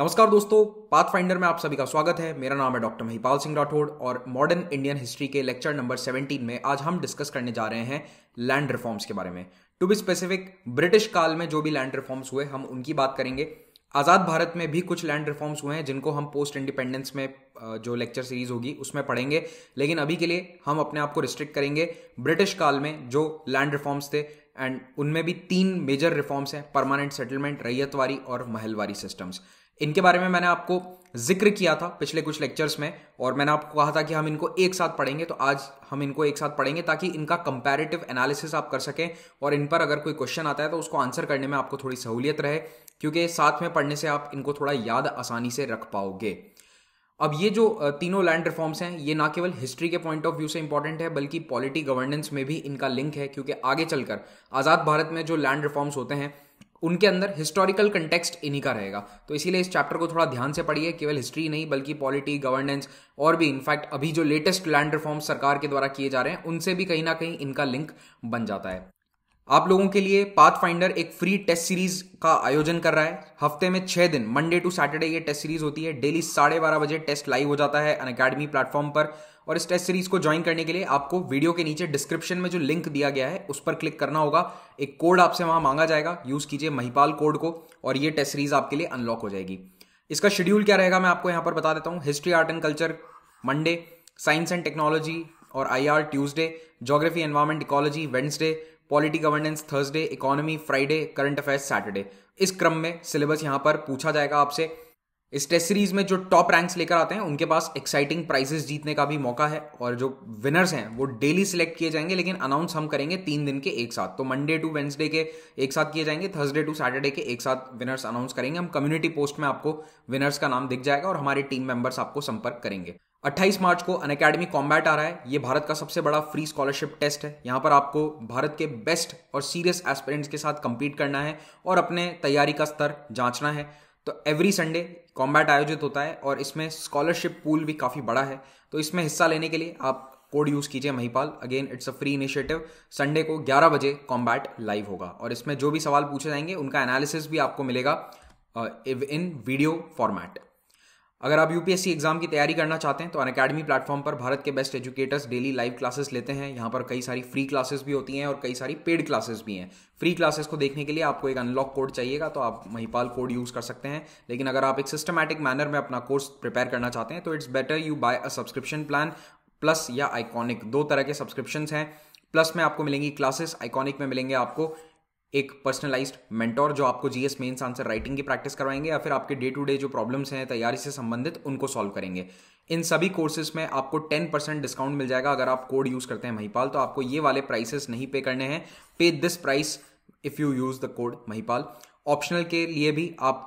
नमस्कार दोस्तों path finder में आप सभी का स्वागत है मेरा नाम है डॉक्टर महिपाल सिंह राठौड़ और मॉडर्न इंडियन हिस्ट्री के लेक्चर नंबर 17 में आज हम डिस्कस करने जा रहे हैं लैंड रिफॉर्म्स के बारे में टू बी स्पेसिफिक ब्रिटिश काल में जो भी लैंड रिफॉर्म्स हुए हम उनकी बात करेंगे आज़ाद भारत में भी कुछ लैंड रिफॉर्म्स हुए हैं जिनको हम पोस्ट इंडिपेंडेंस में जो लेक्चर सीरीज होगी उसमें पढ़ेंगे लेकिन अभी के लिए हम अपने आप को रिस्ट्रिक्ट करेंगे ब्रिटिश काल में जो लैंड रिफॉर्म्स थे एंड उनमें भी तीन मेजर रिफॉर्म्स हैं परमानेंट सेटलमेंट रैयतवारी और महलवारी सिस्टम्स इनके बारे में मैंने आपको जिक्र किया था पिछले कुछ लेक्चर्स में और मैंने आपको कहा था कि हम इनको एक साथ पढ़ेंगे तो आज हम इनको एक साथ पढ़ेंगे ताकि इनका कंपैरेटिव एनालिसिस आप कर सकें और इन पर अगर कोई क्वेश्चन आता है तो उसको आंसर करने में आपको थोड़ी सहूलियत रहे क्योंकि साथ में पढ़ने से आप इनको थोड़ा याद आसानी से रख पाओगे अब ये जो तीनों लैंड रिफॉर्म्स हैं ये ना केवल हिस्ट्री के पॉइंट ऑफ व्यू से इंपॉर्टेंट है बल्कि पॉलिटी गवर्नेंस में भी इनका लिंक है क्योंकि आगे चलकर आज़ाद भारत में जो लैंड रिफॉर्म्स होते हैं उनके अंदर हिस्टोरिकल कंटेक्स्ट इन्हीं का रहेगा तो इसीलिए इस चैप्टर को थोड़ा ध्यान से पढ़िए केवल हिस्ट्री नहीं बल्कि पॉलिटी गवर्नेंस और भी इनफैक्ट अभी जो लेटेस्ट लैंड रिफॉर्म सरकार के द्वारा किए जा रहे हैं उनसे भी कहीं ना कहीं इनका लिंक बन जाता है आप लोगों के लिए पाथ फाइंडर एक फ्री टेस्ट सीरीज का आयोजन कर रहा है हफ्ते में छह दिन मंडे टू सैटरडे ये टेस्ट सीरीज होती है डेली साढ़े बारह बजे टेस्ट लाइव हो जाता है अन अकेडमी प्लेटफॉर्म पर और इस टेस्ट सीरीज को ज्वाइन करने के लिए आपको वीडियो के नीचे डिस्क्रिप्शन में जो लिंक दिया गया है उस पर क्लिक करना होगा एक कोड आपसे वहां मांगा जाएगा यूज कीजिए महिपाल कोड को और ये टेस्ट सीरीज आपके लिए अनलॉक हो जाएगी इसका शेड्यूल क्या रहेगा मैं आपको यहाँ पर बता देता हूँ history art and culture Monday science and technology और I R Tuesday geography environment ecology Wednesday polity governance Thursday economy Friday current affairs Saturday इस क्रम में सिलेबस यहाँ पर पूछा जाएगा आपसे इस टेस्ट सीरीज में जो टॉप रैंक्स लेकर आते हैं उनके पास एक्साइटिंग प्राइजेस जीतने का भी मौका है और जो विनर्स हैं वो डेली सिलेक्ट किए जाएंगे लेकिन अनाउंस हम करेंगे तीन दिन के एक साथ तो मंडे टू वेंसडे के एक साथ किए जाएंगे थर्सडे टू सैटरडे के एक साथ विनर्स अनाउंस करेंगे हम कम्युनिटी पोस्ट में आपको विनर्स का नाम दिख जाएगा और हमारे टीम मेंबर्स आपको संपर्क करेंगे 28 मार्च को अन अकेडमी कॉम्बैट आ रहा है ये भारत का सबसे बड़ा फ्री स्कॉलरशिप टेस्ट है यहाँ पर आपको भारत के बेस्ट और सीरियस एस्पिरेंट्स के साथ कम्पीट करना है और अपने तैयारी का स्तर जांचना है तो एवरी संडे कॉम्बैट आयोजित होता है और इसमें स्कॉलरशिप पूल भी काफ़ी बड़ा है तो इसमें हिस्सा लेने के लिए आप कोड यूज़ कीजिए Mahipal again it's a free initiative Sunday को 11 बजे कॉम्बैट लाइव होगा और इसमें जो भी सवाल पूछे जाएंगे उनका एनालिसिस भी आपको मिलेगा इन वीडियो फॉर्मेट अगर आप यूपीएससी एग्जाम की तैयारी करना चाहते हैं तो अन अकेडमी प्लेटफॉर्म पर भारत के best educators daily live classes लेते हैं यहाँ पर कई सारी फ्री क्लासेस भी होती हैं और कई सारी पेड क्लासेस भी हैं फ्री क्लासेस को देखने के लिए आपको एक अनलॉक कोड चाहिएगा तो आप महिपाल कोड यूज़ कर सकते हैं लेकिन अगर आप एक सिस्टमैटिक मैनर में अपना कोर्स प्रिपेयर करना चाहते हैं तो it's better you buy a subscription plan plus या आइकॉनिक दो तरह के सब्सक्रिप्शन हैं प्लस में आपको मिलेंगी क्लासेस आइकॉनिक में मिलेंगे आपको एक पर्सनलाइज्ड मेंटोर जो आपको जीएस मेन्स आंसर राइटिंग की प्रैक्टिस करवाएंगे या फिर आपके डे टू डे जो प्रॉब्लम्स हैं तैयारी से संबंधित उनको सॉल्व करेंगे इन सभी कोर्सेज में आपको टेन परसेंट डिस्काउंट मिल जाएगा अगर आप कोड यूज़ करते हैं महिपाल तो आपको ये वाले प्राइसेस नहीं पे करने हैं pay this price if you use the code Mahipal optional के लिए भी आप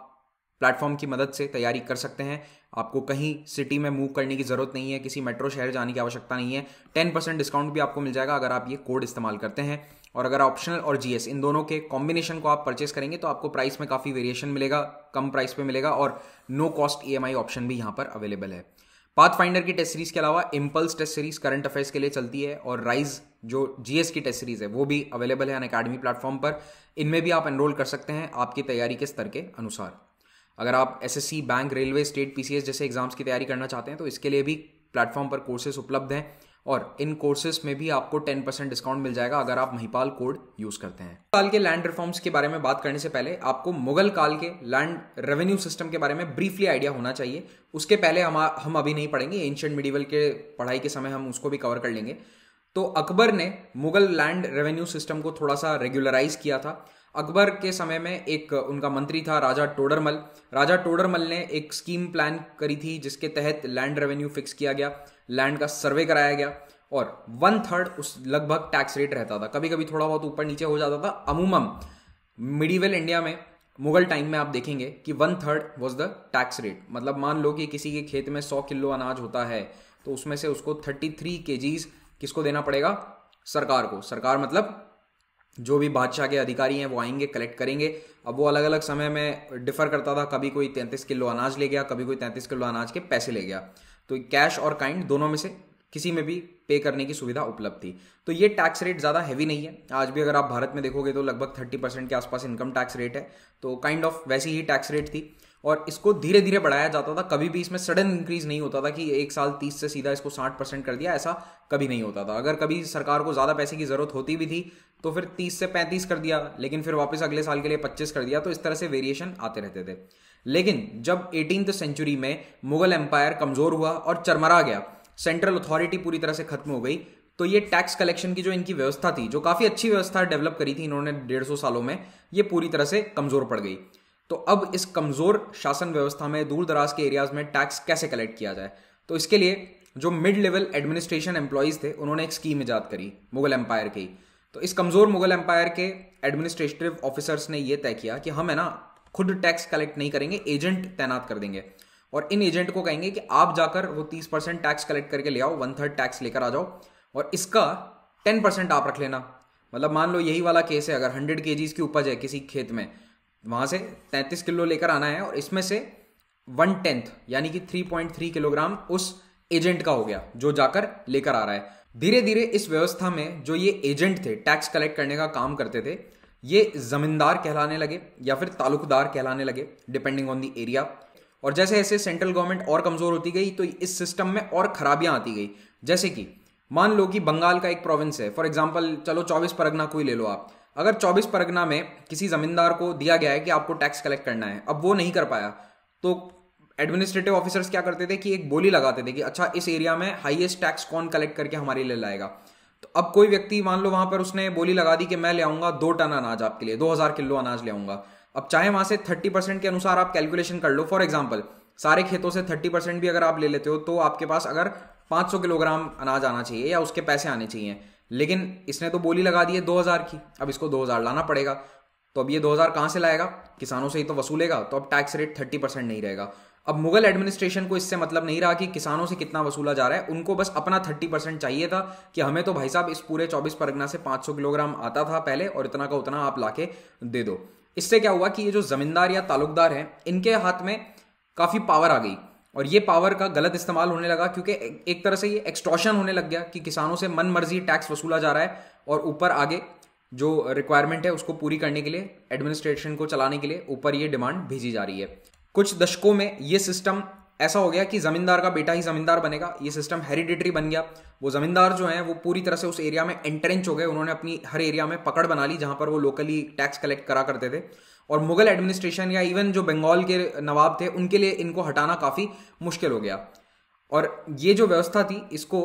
प्लेटफॉर्म की मदद से तैयारी कर सकते हैं आपको कहीं सिटी में मूव करने की ज़रूरत नहीं है किसी मेट्रो शहर जाने की आवश्यकता नहीं है टेन परसेंट डिस्काउंट भी आपको मिल जाएगा अगर आप ये कोड इस्तेमाल करते हैं और अगर ऑप्शनल और जीएस इन दोनों के कॉम्बिनेशन को आप परचेस करेंगे तो आपको प्राइस में काफ़ी वेरिएशन मिलेगा कम प्राइस पे मिलेगा और नो कॉस्ट ई ऑप्शन भी यहाँ पर अवेलेबल है पाथ फाइंडर की टेस्ट सीरीज के अलावा impulse test series current affairs के लिए चलती है और राइज जो जीएस की टेस्ट सीरीज है वो भी अवेलेबल है अन अकेडमी प्लेटफॉर्म पर इनमें भी आप एनरोल कर सकते हैं आपकी तैयारी के स्तर के अनुसार अगर आप सी बैंक रेलवे स्टेट पीसीएस जैसे एग्जाम्स की तैयारी करना चाहते हैं तो इसके लिए भी प्लेटफॉर्म पर कोर्सेज उपलब्ध हैं और इन कोर्सेज में भी आपको टेन परसेंट डिस्काउंट मिल जाएगा अगर आप महिपाल कोड यूज करते हैं काल के लैंड रिफॉर्म्स के बारे में बात करने से पहले आपको मुगल काल के लैंड रेवेन्यू सिस्टम के बारे में ब्रीफली आइडिया होना चाहिए उसके पहले हम हम अभी नहीं पढ़ेंगे एंशियंट मिडिवल के पढ़ाई के समय हम उसको भी कवर कर लेंगे तो अकबर ने मुगल लैंड रेवेन्यू सिस्टम को थोड़ा सा रेगुलराइज किया था अकबर के समय में एक उनका मंत्री था राजा टोडरमल राजा टोडरमल ने एक स्कीम प्लान करी थी जिसके तहत लैंड रेवेन्यू फिक्स किया गया लैंड का सर्वे कराया गया और वन थर्ड उस लगभग टैक्स रेट रहता था कभी कभी थोड़ा बहुत ऊपर नीचे हो जाता था अमूमम मिडिवल इंडिया में मुगल टाइम में आप देखेंगे कि one third was the tax rate मतलब मान लो कि किसी के खेत में सौ किलो अनाज होता है तो उसमें से उसको थर्टी थ्री के किसको देना पड़ेगा सरकार को सरकार मतलब जो भी बादशाह के अधिकारी हैं वो आएंगे कलेक्ट करेंगे अब वो अलग अलग समय में डिफर करता था कभी कोई तैंतीस किलो अनाज ले गया कभी कोई तैंतीस किलो अनाज के पैसे ले गया तो कैश और काइंड दोनों में से किसी में भी पे करने की सुविधा उपलब्ध थी तो ये टैक्स रेट ज़्यादा हैवी नहीं है आज भी अगर आप भारत में देखोगे तो लगभग थर्टी परसेंट के आसपास इनकम टैक्स रेट है तो काइंड ऑफ वैसी ही टैक्स रेट थी और इसको धीरे धीरे बढ़ाया जाता था कभी भी इसमें सडन इंक्रीज नहीं होता था कि एक साल तीस से सीधा इसको साठ परसेंट कर दिया ऐसा कभी नहीं होता था अगर कभी सरकार को ज़्यादा पैसे की ज़रूरत होती भी थी तो फिर 30 से 35 कर दिया लेकिन फिर वापस अगले साल के लिए 25 कर दिया तो इस तरह से वेरिएशन आते रहते थे लेकिन जब एटीन सेंचुरी में मुगल एम्पायर कमज़ोर हुआ और चरमरा गया सेंट्रल अथॉरिटी पूरी तरह से खत्म हो गई तो ये टैक्स कलेक्शन की जो इनकी व्यवस्था थी जो काफ़ी अच्छी व्यवस्था डेवलप करी थी इन्होंने डेढ़ सौ सालों में ये पूरी तरह से कमज़ोर पड़ गई तो अब इस कमज़ोर शासन व्यवस्था में दूर दराज के एरियाज़ में टैक्स कैसे कलेक्ट किया जाए तो इसके लिए जो मिड लेवल एडमिनिस्ट्रेशन एम्प्लॉयज़ थे उन्होंने एक स्कीम ईजाद करी मुगल एम्पायर की तो इस कमज़ोर मुगल एम्पायर के एडमिनिस्ट्रेटिव ऑफिसर्स ने यह तय किया कि हम है ना खुद टैक्स कलेक्ट नहीं करेंगे एजेंट तैनात कर देंगे और इन एजेंट को कहेंगे कि आप जाकर वो तीस परसेंट टैक्स कलेक्ट करके ले आओ वन थर्ड टैक्स लेकर आ जाओ और इसका टेन परसेंट आप रख लेना मतलब मान लो यही वाला केस है अगर हंड्रेड के की उपज है किसी खेत में वहां से तैंतीस किलो लेकर आना है और इसमें से वन टेंथ यानी कि थ्री पॉइंट थ्री किलोग्राम उस एजेंट का हो गया जो जाकर लेकर आ रहा है धीरे धीरे इस व्यवस्था में जो ये एजेंट थे टैक्स कलेक्ट करने का काम करते थे ये जमींदार कहलाने लगे या फिर तालुकदार कहलाने लगे डिपेंडिंग ऑन द एरिया और जैसे ऐसे सेंट्रल गवर्नमेंट और कमज़ोर होती गई तो इस सिस्टम में और खराबियां आती गई जैसे कि मान लो कि बंगाल का एक प्रोविंस है फॉर एग्जाम्पल चलो चौबीस परगना को ही ले लो आप अगर चौबीस परगना में किसी ज़मींदार को दिया गया है कि आपको टैक्स कलेक्ट करना है अब वो नहीं कर पाया तो एडमिनिस्ट्रेटिव ऑफिसर्स क्या करते थे कि एक बोली लगाते थे कि अच्छा इस एरिया में हाईएस्ट टैक्स कौन कलेक्ट करके हमारे लिए लाएगा तो अब कोई व्यक्ति मान लो वहां पर उसने बोली लगा दी कि मैं ले आऊंगा दो टन अनाज आपके लिए दो हजार किलो अनाज ले आऊंगा अब चाहे वहां से थर्टी परसेंट के अनुसार आप कैलकुलेशन कर लो फॉर एग्जाम्पल सारे खेतों से थर्टी परसेंट भी अगर आप ले लेते हो तो आपके पास अगर पांच सौ किलोग्राम अनाज आना चाहिए या उसके पैसे आने चाहिए लेकिन इसने तो बोली लगा दी है दो हज़ार की अब इसको दो हज़ार लाना पड़ेगा तो अब ये दो हज़ार कहां से लाएगा किसानों से ही तो वसूलेगा तो अब टैक्स रेट थर्टी परसेंट नहीं रहेगा अब मुगल एडमिनिस्ट्रेशन को इससे मतलब नहीं रहा कि किसानों से कितना वसूला जा रहा है उनको बस अपना थर्टी परसेंट चाहिए था कि हमें तो भाई साहब इस पूरे चौबीस परगना से पाँच सौ किलोग्राम आता था पहले और इतना का उतना आप लाके दे दो इससे क्या हुआ कि ये जो जमींदार या ताल्लुकदार हैं इनके हाथ में काफ़ी पावर आ गई और ये पावर का गलत इस्तेमाल होने लगा क्योंकि एक तरह से ये एक्सटॉशन होने लग गया कि किसानों से मन मर्जी टैक्स वसूला जा रहा है और ऊपर आगे जो रिक्वायरमेंट है उसको पूरी करने के लिए एडमिनिस्ट्रेशन को चलाने के लिए ऊपर ये डिमांड भेजी जा रही है कुछ दशकों में ये सिस्टम ऐसा हो गया कि ज़मींदार का बेटा ही ज़मींदार बनेगा ये सिस्टम हेरिडिटरी बन गया वो ज़मींदार जो हैं वो पूरी तरह से उस एरिया में एंट्रेंच हो गए उन्होंने अपनी हर एरिया में पकड़ बना ली जहाँ पर वो लोकली टैक्स कलेक्ट करा करते थे और मुगल एडमिनिस्ट्रेशन या इवन जो बंगाल के नवाब थे उनके लिए इनको हटाना काफ़ी मुश्किल हो गया और ये जो व्यवस्था थी इसको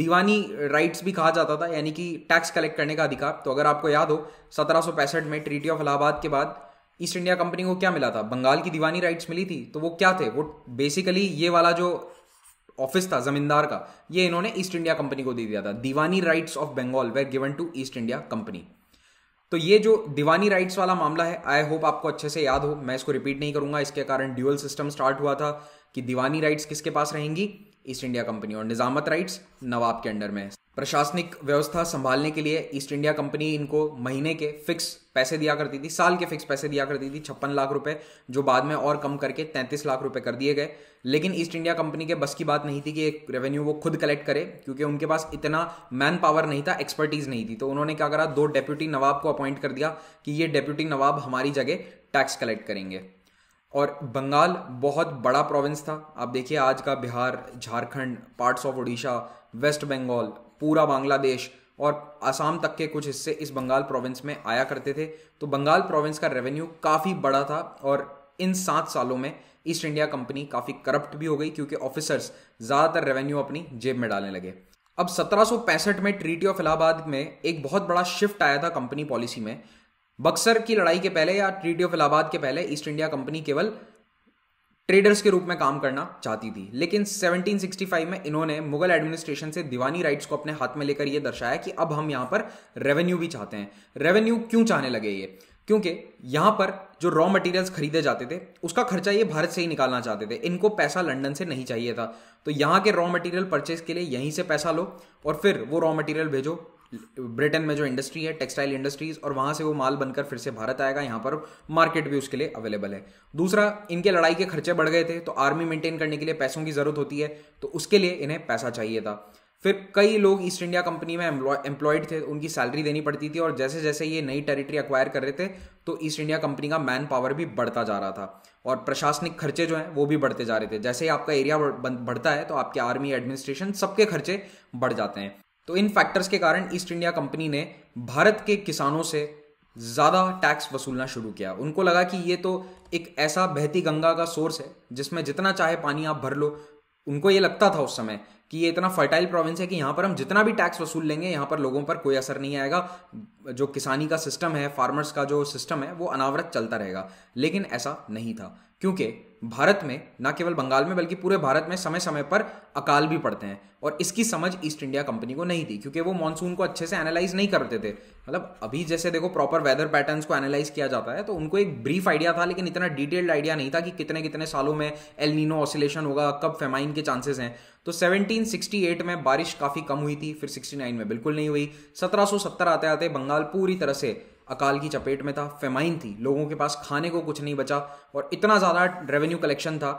दीवानी राइट्स भी कहा जाता था यानी कि टैक्स कलेक्ट करने का अधिकार तो अगर आपको याद हो सत्रह में ट्रीटी ऑफ इलाहाबाद के बाद ईस्ट इंडिया कंपनी को क्या मिला था बंगाल की दीवानी राइट्स मिली थी तो वो क्या थे वो बेसिकली ये वाला जो ऑफिस था जमींदार का ये इन्होंने ईस्ट इंडिया कंपनी को दे दिया था Diwani rights of Bengal were given to East India Company तो ये जो दीवानी राइट्स वाला मामला है आई होप आपको अच्छे से याद हो मैं इसको रिपीट नहीं करूंगा इसके कारण ड्यूअल सिस्टम स्टार्ट हुआ था कि दीवानी राइट्स किसके पास रहेंगी ईस्ट इंडिया कंपनी और निजामत राइट्स नवाब के अंडर में प्रशासनिक व्यवस्था संभालने के लिए ईस्ट इंडिया कंपनी इनको महीने के फिक्स पैसे दिया करती थी साल के फिक्स पैसे दिया करती थी छप्पन लाख रुपए जो बाद में और कम करके तैंतीस लाख रुपए कर दिए गए लेकिन ईस्ट इंडिया कंपनी के बस की बात नहीं थी कि एक रेवेन्यू वो खुद कलेक्ट करे क्योंकि उनके पास इतना मैन पावर नहीं था एक्सपर्टीज नहीं थी तो उन्होंने क्या करा दो डेप्यूटी नवाब को अपॉइंट कर दिया कि ये डेप्यूटी नवाब हमारी जगह टैक्स कलेक्ट करेंगे और बंगाल बहुत बड़ा प्रोविंस था आप देखिए आज का Bihar Jharkhand parts of Orissa West Bengal पूरा बांग्लादेश और आसाम तक के कुछ हिस्से इस बंगाल प्रोविंस में आया करते थे तो बंगाल प्रोविंस का रेवेन्यू काफ़ी बड़ा था और इन सात सालों में ईस्ट इंडिया कंपनी काफ़ी करप्ट भी हो गई क्योंकि ऑफिसर्स ज़्यादातर रेवेन्यू अपनी जेब में डालने लगे अब सत्रह में ट्रीटी ऑफ इलाहाबाद में एक बहुत बड़ा शिफ्ट आया था कंपनी पॉलिसी में बक्सर की लड़ाई के पहले या ट्रीटी ऑफ इलाहाबाद के पहले ईस्ट इंडिया कंपनी केवल ट्रेडर्स के रूप में काम करना चाहती थी लेकिन 1765 में इन्होंने मुगल एडमिनिस्ट्रेशन से दीवानी राइट्स को अपने हाथ में लेकर यह दर्शाया कि अब हम यहां पर रेवेन्यू भी चाहते हैं रेवेन्यू क्यों चाहने लगे ये क्योंकि यहां पर जो रॉ मटेरियल्स खरीदे जाते थे उसका खर्चा ये भारत से ही निकालना चाहते थे इनको पैसा लंदन से नहीं चाहिए था तो यहां के रॉ मटेरियल परचेज के लिए यहीं से पैसा लो और फिर वो रॉ मटेरियल भेजो ब्रिटेन में जो इंडस्ट्री है टेक्सटाइल इंडस्ट्रीज और वहाँ से वो माल बनकर फिर से भारत आएगा यहाँ पर मार्केट भी उसके लिए अवेलेबल है दूसरा इनके लड़ाई के खर्चे बढ़ गए थे तो आर्मी मेंटेन करने के लिए पैसों की ज़रूरत होती है तो उसके लिए इन्हें पैसा चाहिए था फिर कई लोग ईस्ट इंडिया कंपनी में एम्प्लॉयड थे उनकी सैलरी देनी पड़ती थी और जैसे जैसे ये नई टेरिटरी अक्वायर कर रहे थे तो ईस्ट इंडिया कंपनी का मैन पावर भी बढ़ता जा रहा था और प्रशासनिक खर्चे जो हैं वो भी बढ़ते जा रहे थे जैसे ही आपका एरिया बढ़ता है तो आपके आर्मी एडमिनिस्ट्रेशन सबके खर्चे बढ़ जाते हैं तो इन फैक्टर्स के कारण ईस्ट इंडिया कंपनी ने भारत के किसानों से ज़्यादा टैक्स वसूलना शुरू किया उनको लगा कि ये तो एक ऐसा बहती गंगा का सोर्स है जिसमें जितना चाहे पानी आप भर लो उनको ये लगता था उस समय कि ये इतना फर्टाइल प्रोविंस है कि यहाँ पर हम जितना भी टैक्स वसूल लेंगे यहाँ पर लोगों पर कोई असर नहीं आएगा जो किसानी का सिस्टम है फार्मर्स का जो सिस्टम है वो अनावरत चलता रहेगा लेकिन ऐसा नहीं था क्योंकि भारत में न केवल बंगाल में बल्कि पूरे भारत में समय समय पर अकाल भी पड़ते हैं और इसकी समझ ईस्ट इंडिया कंपनी को नहीं थी क्योंकि वो मानसून को अच्छे से एनालाइज नहीं करते थे मतलब अभी जैसे देखो प्रॉपर वेदर पैटर्न्स को एनालाइज किया जाता है तो उनको एक ब्रीफ आइडिया था लेकिन इतना डिटेल्ड आइडिया नहीं था कि कितने कितने सालों में एलनीनो ऑसिलेशन होगा कब फेमाइन के चांसेस हैं तो 1768 में बारिश काफ़ी कम हुई थी फिर 69 में बिल्कुल नहीं हुई 1770 आते आते बंगाल पूरी तरह से अकाल की चपेट में था फेमाइन थी लोगों के पास खाने को कुछ नहीं बचा और इतना ज़्यादा रेवेन्यू कलेक्शन था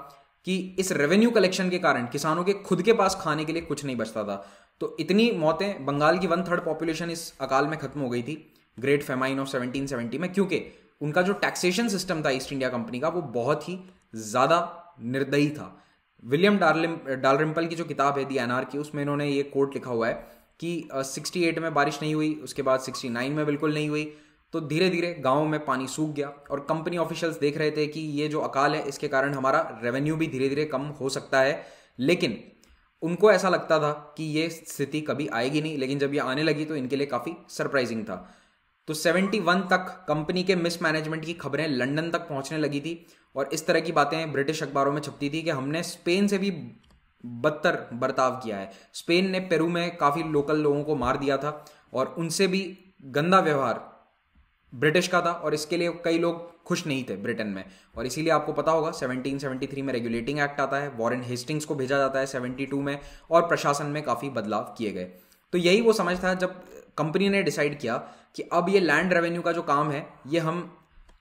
कि इस रेवेन्यू कलेक्शन के कारण किसानों के खुद के पास खाने के लिए कुछ नहीं बचता था तो इतनी मौतें बंगाल की वन थर्ड पॉपुलेशन इस अकाल में खत्म हो गई थी ग्रेट फेमाइन ऑफ सेवनटीन में क्योंकि उनका जो टैक्सेशन सिस्टम था ईस्ट इंडिया कंपनी का वो बहुत ही ज़्यादा निर्दयी था विलियम डार्लिम डालरिम्पल की जो किताब है दी एनआर की उसमें इन्होंने ये कोट लिखा हुआ है कि सिक्सटी uh, एट में बारिश नहीं हुई उसके बाद सिक्सटी नाइन में बिल्कुल नहीं हुई तो धीरे धीरे गाँव में पानी सूख गया और कंपनी ऑफिशियल्स देख रहे थे कि ये जो अकाल है इसके कारण हमारा रेवेन्यू भी धीरे धीरे कम हो सकता है लेकिन उनको ऐसा लगता था कि ये स्थिति कभी आएगी नहीं लेकिन जब ये आने लगी तो इनके लिए काफ़ी सरप्राइजिंग था तो 71 तक कंपनी के मिसमैनेजमेंट की खबरें लंदन तक पहुंचने लगी थी और इस तरह की बातें ब्रिटिश अखबारों में छपती थी कि हमने स्पेन से भी बदतर बर्ताव किया है स्पेन ने पेरू में काफ़ी लोकल लोगों को मार दिया था और उनसे भी गंदा व्यवहार ब्रिटिश का था और इसके लिए कई लोग खुश नहीं थे ब्रिटेन में और इसीलिए आपको पता होगा 1773 में रेगुलेटिंग एक्ट आता है वॉरेन हेस्टिंग्स को भेजा जाता है 72 में और प्रशासन में काफ़ी बदलाव किए गए तो यही वो समझ था जब कंपनी ने डिसाइड किया कि अब ये लैंड रेवेन्यू का जो काम है ये हम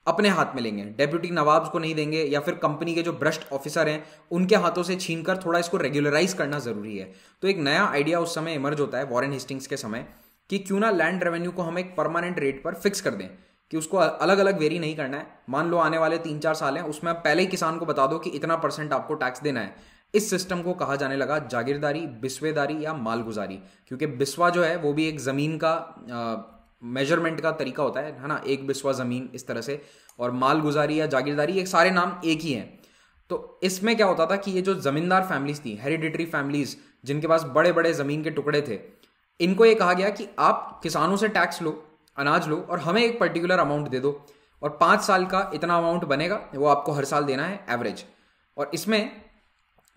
अपने हाथ में लेंगे डेप्यूटी नवाब्स को नहीं देंगे या फिर कंपनी के जो भ्रष्ट ऑफिसर हैं उनके हाथों से छीनकर थोड़ा इसको रेगुलराइज करना ज़रूरी है तो एक नया आइडिया उस समय इमर्ज होता है वॉरेन हेस्टिंग्स के समय कि क्यों ना लैंड रेवेन्यू को हम एक परमानेंट रेट पर फिक्स कर दें कि उसको अलग अलग वेरी नहीं करना है मान लो आने वाले तीन चार साल हैं उसमें आप पहले ही किसान को बता दो कि इतना परसेंट आपको टैक्स देना है इस सिस्टम को कहा जाने लगा जागीरदारी बिस्वेदारी या मालगुजारी क्योंकि बिस्वा जो है वो भी एक ज़मीन का मेजरमेंट का तरीका होता है है ना एक बिस्वा ज़मीन इस तरह से और मालगुजारी या जागीरदारी ये सारे नाम एक ही हैं तो इसमें क्या होता था कि ये जो ज़मींदार फैमिलीज थी हेरिडिटरी फैमिलीज़ जिनके पास बड़े बड़े ज़मीन के टुकड़े थे इनको ये कहा गया कि आप किसानों से टैक्स लो अनाज लो और हमें एक पर्टिकुलर अमाउंट दे दो और पाँच साल का इतना अमाउंट बनेगा वो आपको हर साल देना है एवरेज और इसमें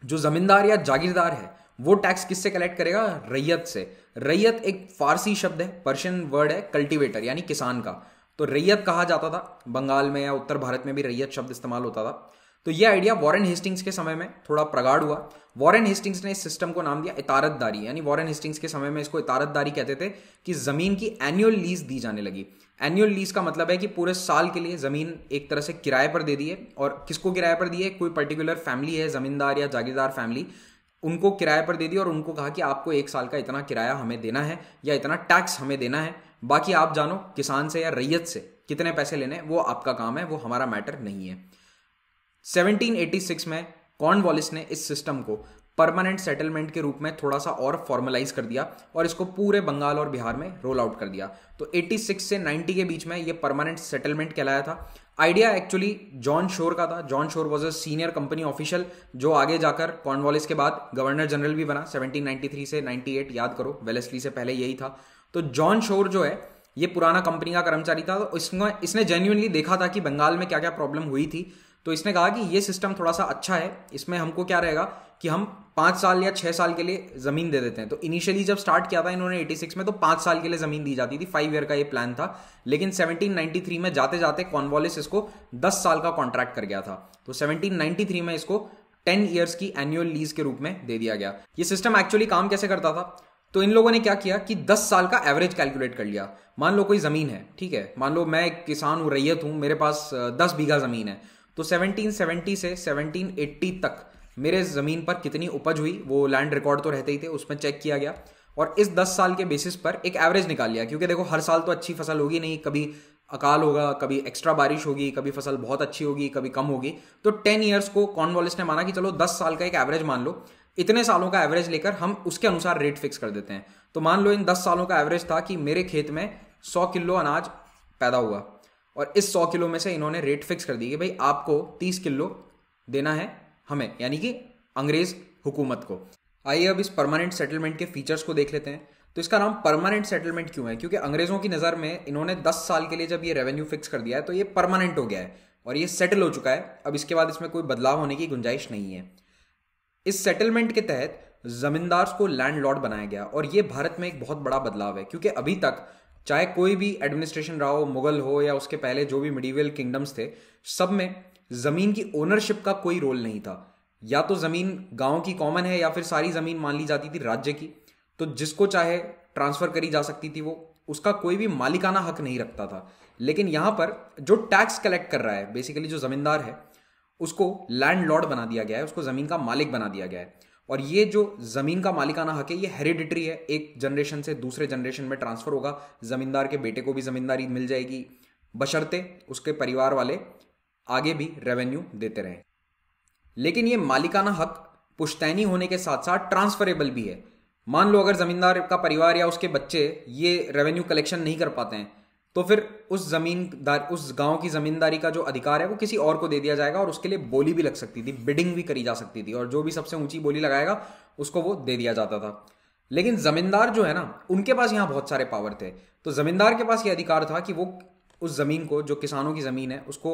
जो ज़मींदार या जागीरदार है वो टैक्स किससे कलेक्ट करेगा रैयत से रैयत एक फारसी शब्द है पर्शियन वर्ड है कल्टीवेटर यानी किसान का तो रैयत कहा जाता था बंगाल में या उत्तर भारत में भी रैयत शब्द इस्तेमाल होता था तो ये आइडिया वॉरेन हेस्टिंग्स के समय में थोड़ा प्रगाढ़ हुआ वॉरेन हेस्टिंग्स ने इस सिस्टम को नाम दिया इतारतदारी यानी वॉरेन हेस्टिंग्स के समय में इसको इतारतदारी कहते थे कि ज़मीन की एनुअल लीज दी जाने लगी एनुअल लीज का मतलब है कि पूरे साल के लिए ज़मीन एक तरह से किराए पर दे दी है और किसको किराए पर दी है कोई पर्टिकुलर फैमिली है ज़मींदार या जागीरदार फैमिली उनको किराए पर दे दी और उनको कहा कि आपको एक साल का इतना किराया हमें देना है या इतना टैक्स हमें देना है बाकी आप जानो किसान से या रैयत से कितने पैसे लेने वो आपका काम है वो हमारा मैटर नहीं है 1786 में वॉलिस ने इस सिस्टम को परमानेंट सेटलमेंट के रूप में थोड़ा सा और फॉर्मलाइज कर दिया और इसको पूरे बंगाल और बिहार में रोल आउट कर दिया तो 86 से 90 के बीच में ये परमानेंट सेटलमेंट कहलाया था आइडिया एक्चुअली जॉन शोर का था John Shore was a senior company official जो आगे जाकर कॉर्नवालिस के बाद गवर्नर जनरल भी बना 1793 से 98 याद करो वेलेसली से पहले यही था तो जॉन शोर जो है ये पुराना कंपनी का कर्मचारी था तो इसने इसने जेन्यूनली देखा था कि बंगाल में क्या क्या प्रॉब्लम हुई थी तो इसने कहा कि ये सिस्टम थोड़ा सा अच्छा है इसमें हमको क्या रहेगा कि हम पाँच साल या छः साल के लिए ज़मीन दे देते हैं तो इनिशियली जब स्टार्ट किया था इन्होंने 86 में तो पाँच साल के लिए ज़मीन दी जाती थी फाइव ईयर का ये प्लान था लेकिन 1793 में जाते जाते कॉनवॉलिस इसको दस साल का कॉन्ट्रैक्ट कर गया था तो 1793 में इसको टेन ईयर्स की एनुअल लीज के रूप में दे दिया गया ये सिस्टम एक्चुअली काम कैसे करता था तो इन लोगों ने क्या किया कि 10 साल का एवरेज कैलकुलेट कर लिया मान लो कोई ज़मीन है ठीक है मान लो मैं एक किसान हूँ रैयत हूँ मेरे पास 10 बीघा ज़मीन है तो 1770 से 1780 तक मेरे ज़मीन पर कितनी उपज हुई वो लैंड रिकॉर्ड तो रहते ही थे उसमें चेक किया गया और इस 10 साल के बेसिस पर एक एवरेज निकाल लिया क्योंकि देखो हर साल तो अच्छी फसल होगी नहीं कभी अकाल होगा कभी एक्स्ट्रा बारिश होगी कभी फसल बहुत अच्छी होगी कभी कम होगी तो टेन ईयर्स को कॉर्नवॉलिस ने माना कि चलो दस साल का एक एवरेज मान लो इतने सालों का एवरेज लेकर हम उसके अनुसार रेट फिक्स कर देते हैं तो मान लो इन दस सालों का एवरेज था कि मेरे खेत में सौ किलो अनाज पैदा हुआ और इस सौ किलो में से इन्होंने रेट फिक्स कर दी कि भाई आपको तीस किलो देना है हमें यानी कि अंग्रेज हुकूमत को आइए अब इस परमानेंट सेटलमेंट के फीचर्स को देख लेते हैं तो इसका नाम परमानेंट सेटलमेंट क्यों है क्योंकि अंग्रेजों की नज़र में इन्होंने 10 साल के लिए जब ये रेवेन्यू फिक्स कर दिया है तो ये परमानेंट हो गया है और ये सेटल हो चुका है अब इसके बाद इसमें कोई बदलाव होने की गुंजाइश नहीं है इस सेटलमेंट के तहत जमींदार को लैंड लॉर्ड बनाया गया और ये भारत में एक बहुत बड़ा बदलाव है क्योंकि अभी तक चाहे कोई भी एडमिनिस्ट्रेशन रहा हो मुगल हो या उसके पहले जो भी मिडीवियल किंगडम्स थे सब में ज़मीन की ओनरशिप का कोई रोल नहीं था या तो ज़मीन गांव की कॉमन है या फिर सारी ज़मीन मान ली जाती थी राज्य की तो जिसको चाहे ट्रांसफ़र करी जा सकती थी वो उसका कोई भी मालिकाना हक नहीं रखता था लेकिन यहाँ पर जो टैक्स कलेक्ट कर रहा है बेसिकली जो ज़मींदार है उसको लैंड लॉर्ड बना दिया गया है उसको ज़मीन का मालिक बना दिया गया है और ये जो ज़मीन का मालिकाना हक है ये हेरिडिटरी है एक जनरेशन से दूसरे जनरेशन में ट्रांसफ़र होगा ज़मींदार के बेटे को भी ज़मींदारी मिल जाएगी बशर्ते उसके परिवार वाले आगे भी रेवेन्यू देते रहें लेकिन ये मालिकाना हक पुश्तैनी होने के साथ साथ ट्रांसफरेबल भी है मान लो अगर ज़मींदार का परिवार या उसके बच्चे ये रेवेन्यू कलेक्शन नहीं कर पाते हैं तो फिर उस दार उस गांव की जमींदारी का जो अधिकार है वो किसी और को दे दिया जाएगा और उसके लिए बोली भी लग सकती थी बिडिंग भी करी जा सकती थी और जो भी सबसे ऊंची बोली लगाएगा उसको वो दे दिया जाता था लेकिन जमींदार जो है ना उनके पास यहाँ बहुत सारे पावर थे तो जमींदार के पास ये अधिकार था कि वो उस ज़मीन को जो किसानों की ज़मीन है उसको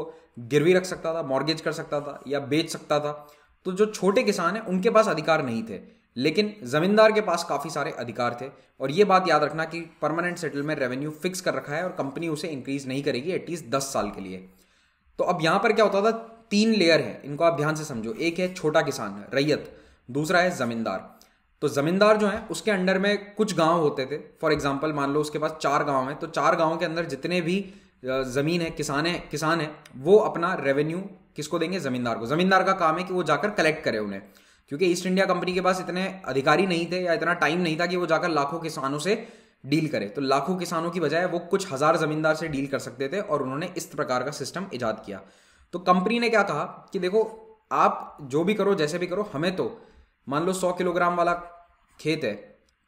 गिरवी रख सकता था मॉर्गेज कर सकता था या बेच सकता था तो जो छोटे किसान हैं उनके पास अधिकार नहीं थे लेकिन जमींदार के पास काफ़ी सारे अधिकार थे और ये बात याद रखना कि परमानेंट सेटलमेंट रेवेन्यू फिक्स कर रखा है और कंपनी उसे इंक्रीज नहीं करेगी एटलीस्ट दस साल के लिए तो अब यहां पर क्या होता था तीन लेयर है इनको आप ध्यान से समझो एक है छोटा किसान रैयत दूसरा है जमींदार तो जमींदार जो है उसके अंडर में कुछ गांव होते थे फॉर एग्जाम्पल मान लो उसके पास चार गांव हैं तो चार गांव के अंदर जितने भी ज़मीन है किसान है किसान है वो अपना रेवेन्यू किसको देंगे जमींदार को जमींदार का काम है कि वो जाकर कलेक्ट करे उन्हें क्योंकि ईस्ट इंडिया कंपनी के पास इतने अधिकारी नहीं थे या इतना टाइम नहीं था कि वो जाकर लाखों किसानों से डील करे तो लाखों किसानों की बजाय वो कुछ हज़ार ज़मींदार से डील कर सकते थे और उन्होंने इस प्रकार का सिस्टम ईजाद किया तो कंपनी ने क्या कहा कि देखो आप जो भी करो जैसे भी करो हमें तो मान लो सौ किलोग्राम वाला खेत है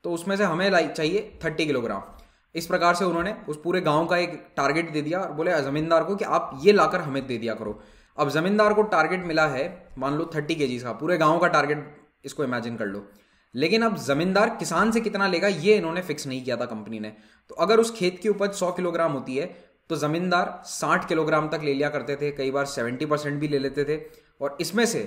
तो उसमें से हमें चाहिए थर्टी किलोग्राम इस प्रकार से उन्होंने उस पूरे गांव का एक टारगेट दे दिया और बोले ज़मींदार को कि आप ये लाकर हमें दे दिया करो अब ज़मींदार को टारगेट मिला है मान लो थर्टी के का पूरे गाँव का टारगेट इसको इमेजिन कर लो लेकिन अब ज़मींदार किसान से कितना लेगा ये इन्होंने फिक्स नहीं किया था कंपनी ने तो अगर उस खेत की उपज सौ किलोग्राम होती है तो ज़मींदार 60 किलोग्राम तक ले लिया करते थे कई बार 70 परसेंट भी ले लेते थे और इसमें से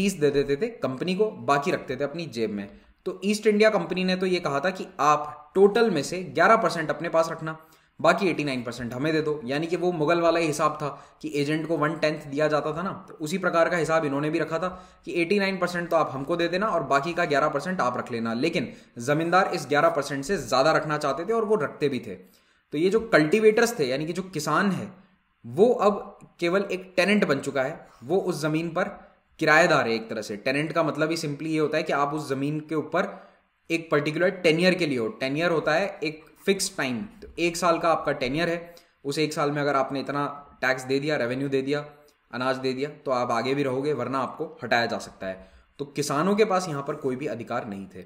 30 दे देते थे कंपनी को बाकी रखते थे अपनी जेब में तो ईस्ट इंडिया कंपनी ने तो ये कहा था कि आप टोटल में से 11 परसेंट अपने पास रखना बाकी एटी नाइन परसेंट हमें दे दो यानी कि वो मुगल वाला ही हिसाब था कि एजेंट को वन टेंथ दिया जाता था ना तो उसी प्रकार का हिसाब इन्होंने भी रखा था कि एटी नाइन परसेंट तो आप हमको दे देना और बाकी का ग्यारह परसेंट आप रख लेना लेकिन जमींदार इस ग्यारह परसेंट से ज़्यादा रखना चाहते थे और वो रखते भी थे तो ये जो कल्टिवेटर्स थे यानी कि जो किसान है वो अब केवल एक टेनेंट बन चुका है वो उस ज़मीन पर किराएदार है एक तरह से टेनेंट का मतलब ही सिंपली ये होता है कि आप उस ज़मीन के ऊपर एक पर्टिकुलर टेनियर के लिए हो टेनियर होता है एक फिक्स टाइम एक साल का आपका टेनियर है उस एक साल में अगर आपने इतना टैक्स दे दिया रेवेन्यू दे दिया अनाज दे दिया तो आप आगे भी रहोगे वरना आपको हटाया जा सकता है तो किसानों के पास यहाँ पर कोई भी अधिकार नहीं थे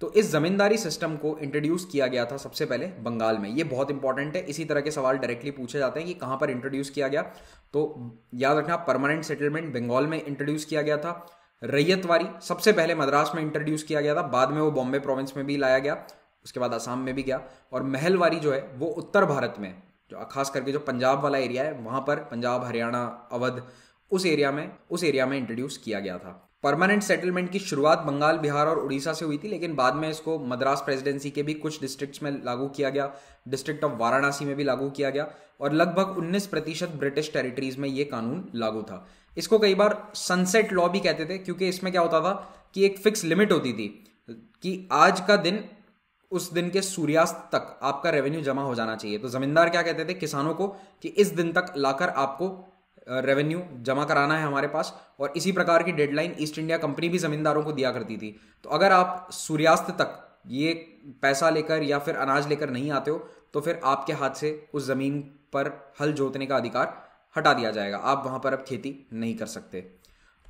तो इस ज़मींदारी सिस्टम को इंट्रोड्यूस किया गया था सबसे पहले बंगाल में ये बहुत इंपॉर्टेंट है इसी तरह के सवाल डायरेक्टली पूछे जाते हैं कि कहाँ पर इंट्रोड्यूस किया गया तो याद रखना परमानेंट सेटलमेंट बंगाल में इंट्रोड्यूस किया गया था रैयतवारी सबसे पहले मद्रास में इंट्रोड्यूस किया गया था बाद में वो बॉम्बे प्रोविंस में भी लाया गया उसके बाद आसाम में भी गया और महलवारी जो है वो उत्तर भारत में जो खास करके जो पंजाब वाला एरिया है वहाँ पर पंजाब हरियाणा अवध उस एरिया में उस एरिया में इंट्रोड्यूस किया गया था परमानेंट सेटलमेंट की शुरुआत बंगाल बिहार और उड़ीसा से हुई थी लेकिन बाद में इसको मद्रास प्रेसिडेंसी के भी कुछ डिस्ट्रिक्ट्स में लागू किया गया डिस्ट्रिक्ट ऑफ वाराणसी में भी लागू किया गया और लगभग 19 प्रतिशत ब्रिटिश टेरिटरीज में ये कानून लागू था इसको कई बार सनसेट लॉ भी कहते थे क्योंकि इसमें क्या होता था कि एक फिक्स लिमिट होती थी कि आज का दिन उस दिन के सूर्यास्त तक आपका रेवेन्यू जमा हो जाना चाहिए तो जमींदार क्या कहते थे किसानों को कि इस दिन तक लाकर आपको रेवेन्यू जमा कराना है हमारे पास और इसी प्रकार की डेडलाइन ईस्ट इंडिया कंपनी भी जमींदारों को दिया करती थी तो अगर आप सूर्यास्त तक ये पैसा लेकर या फिर अनाज लेकर नहीं आते हो तो फिर आपके हाथ से उस ज़मीन पर हल जोतने का अधिकार हटा दिया जाएगा आप वहां पर अब खेती नहीं कर सकते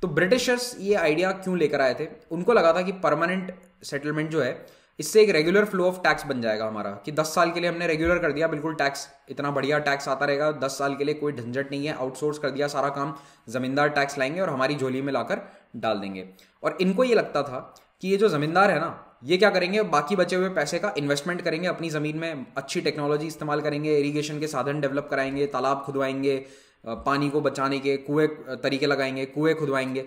तो ब्रिटिशर्स ये आइडिया क्यों लेकर आए थे उनको लगा था कि परमानेंट सेटलमेंट जो है इससे एक रेगुलर फ्लो ऑफ टैक्स बन जाएगा हमारा कि दस साल के लिए हमने रेगुलर कर दिया बिल्कुल टैक्स इतना बढ़िया टैक्स आता रहेगा दस साल के लिए कोई झंझट नहीं है आउटसोर्स कर दिया सारा काम जमींदार टैक्स लाएंगे और हमारी झोली में लाकर डाल देंगे और इनको ये लगता था कि ये जो जमींदार है ना ये क्या करेंगे बाकी बचे हुए पैसे का इन्वेस्टमेंट करेंगे अपनी ज़मीन में अच्छी टेक्नोलॉजी इस्तेमाल करेंगे इरीगेशन के साधन डेवलप कराएंगे तालाब खुदवाएंगे पानी को बचाने के कुएं तरीके लगाएंगे कुएं खुदवाएंगे